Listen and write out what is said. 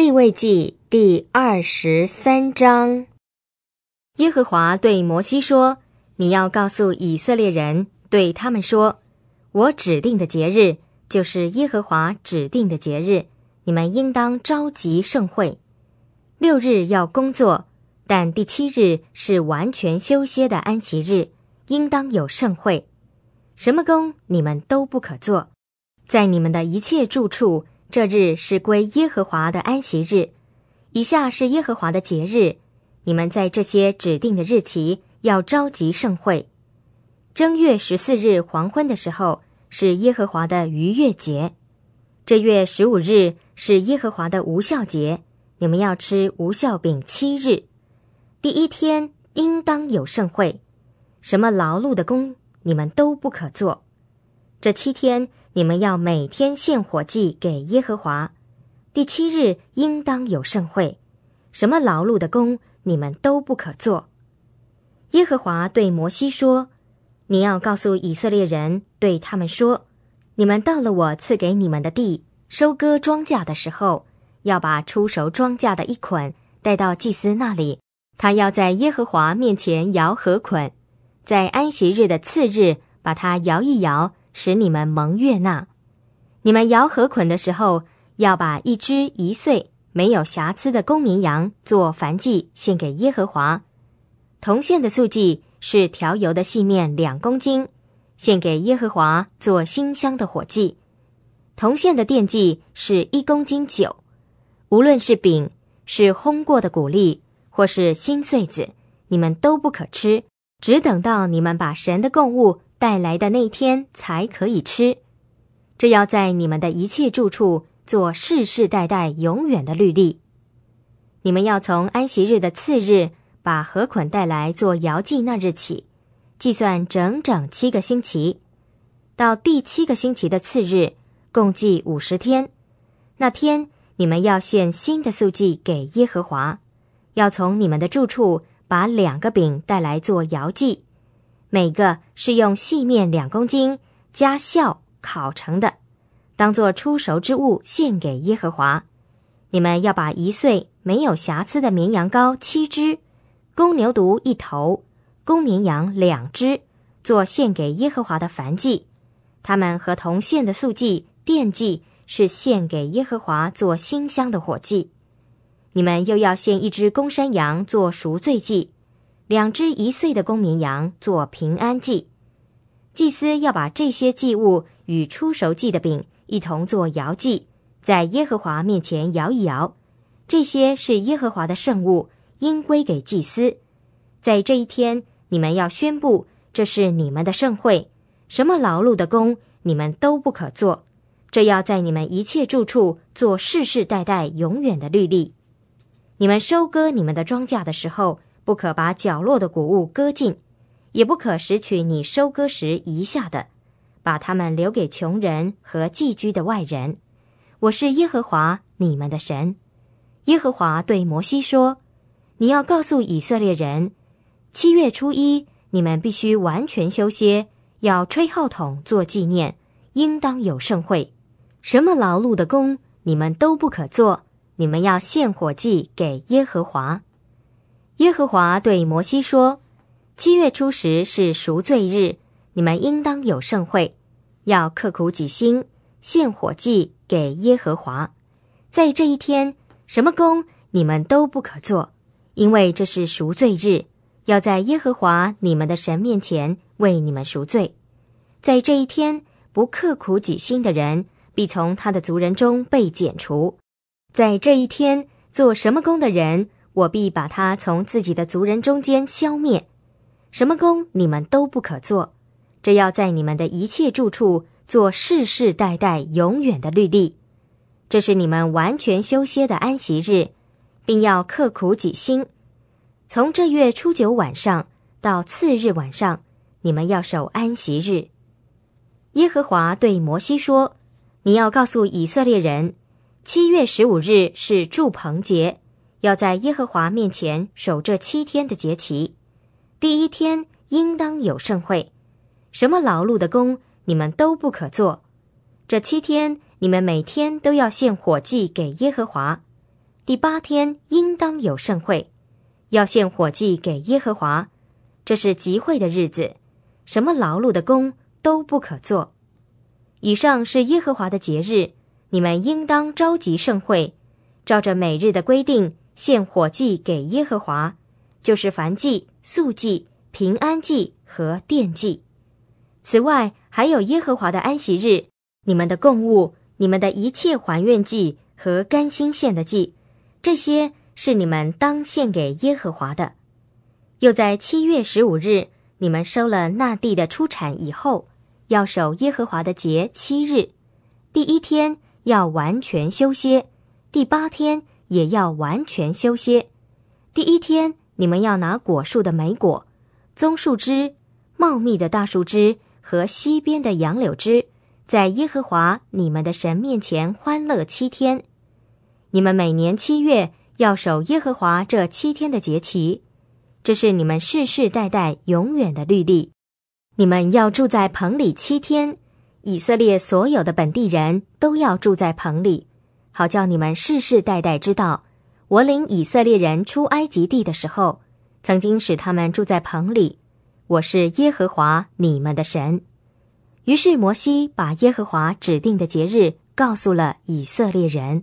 立位记第二十三章，耶和华对摩西说：“你要告诉以色列人，对他们说：我指定的节日就是耶和华指定的节日，你们应当召集盛会。六日要工作，但第七日是完全休歇的安息日，应当有盛会。什么工你们都不可做，在你们的一切住处。”这日是归耶和华的安息日，以下是耶和华的节日，你们在这些指定的日期要召集盛会。正月十四日黄昏的时候是耶和华的逾越节，这月十五日是耶和华的无效节，你们要吃无效饼七日。第一天应当有盛会，什么劳碌的工你们都不可做。这七天。你们要每天献火祭给耶和华，第七日应当有盛会，什么劳碌的工你们都不可做。耶和华对摩西说：“你要告诉以色列人，对他们说：你们到了我赐给你们的地，收割庄稼的时候，要把出熟庄稼的一捆带到祭司那里，他要在耶和华面前摇和捆，在安息日的次日把它摇一摇。”使你们蒙悦纳。你们摇禾捆的时候，要把一只一岁、没有瑕疵的公绵羊做燔祭献给耶和华。铜线的素祭是调油的细面两公斤，献给耶和华做馨香的火祭。铜线的奠祭是一公斤酒。无论是饼、是烘过的谷粒，或是新穗子，你们都不可吃。只等到你们把神的供物带来的那天才可以吃，这要在你们的一切住处做世世代代永远的律例。你们要从安息日的次日把禾捆带来做摇祭那日起，计算整整七个星期，到第七个星期的次日，共计五十天。那天你们要献新的素祭给耶和华，要从你们的住处。把两个饼带来做摇祭，每个是用细面两公斤加酵烤成的，当做出熟之物献给耶和华。你们要把一岁没有瑕疵的绵羊羔七只，公牛犊一头，公绵羊两只，做献给耶和华的燔祭。它们和同献的素祭、奠祭是献给耶和华做馨香的火祭。你们又要献一只公山羊做赎罪祭，两只一岁的公绵羊做平安祭。祭司要把这些祭物与出熟祭的饼一同做摇祭，在耶和华面前摇一摇。这些是耶和华的圣物，应归给祭司。在这一天，你们要宣布这是你们的盛会，什么劳碌的工你们都不可做。这要在你们一切住处做世世代代永远的律例。你们收割你们的庄稼的时候，不可把角落的谷物割尽，也不可拾取你收割时遗下的，把它们留给穷人和寄居的外人。我是耶和华你们的神。耶和华对摩西说：“你要告诉以色列人，七月初一你们必须完全休歇，要吹号筒做纪念，应当有盛会。什么劳碌的工你们都不可做。”你们要献火祭给耶和华。耶和华对摩西说：“七月初十是赎罪日，你们应当有盛会，要刻苦己心，献火祭给耶和华。在这一天，什么工你们都不可做，因为这是赎罪日，要在耶和华你们的神面前为你们赎罪。在这一天不刻苦己心的人，必从他的族人中被剪除。”在这一天做什么工的人，我必把他从自己的族人中间消灭。什么工你们都不可做，这要在你们的一切住处做世世代代永远的律例。这是你们完全休歇的安息日，并要刻苦己心。从这月初九晚上到次日晚上，你们要守安息日。耶和华对摩西说：“你要告诉以色列人。”七月十五日是祝棚节，要在耶和华面前守这七天的节期。第一天应当有盛会，什么劳碌的工你们都不可做。这七天你们每天都要献火祭给耶和华。第八天应当有盛会，要献火祭给耶和华，这是集会的日子，什么劳碌的工都不可做。以上是耶和华的节日。你们应当召集盛会，照着每日的规定献火祭给耶和华，就是燔祭、素祭、平安祭和奠祭。此外，还有耶和华的安息日，你们的供物，你们的一切还愿祭和甘心献的祭，这些是你们当献给耶和华的。又在七月十五日，你们收了那地的出产以后，要守耶和华的节七日，第一天。要完全休歇，第八天也要完全休歇。第一天，你们要拿果树的梅果、棕树枝、茂密的大树枝和西边的杨柳枝，在耶和华你们的神面前欢乐七天。你们每年七月要守耶和华这七天的节期，这是你们世世代代永远的律例。你们要住在棚里七天。以色列所有的本地人都要住在棚里，好叫你们世世代代知道，我领以色列人出埃及地的时候，曾经使他们住在棚里。我是耶和华你们的神。于是摩西把耶和华指定的节日告诉了以色列人。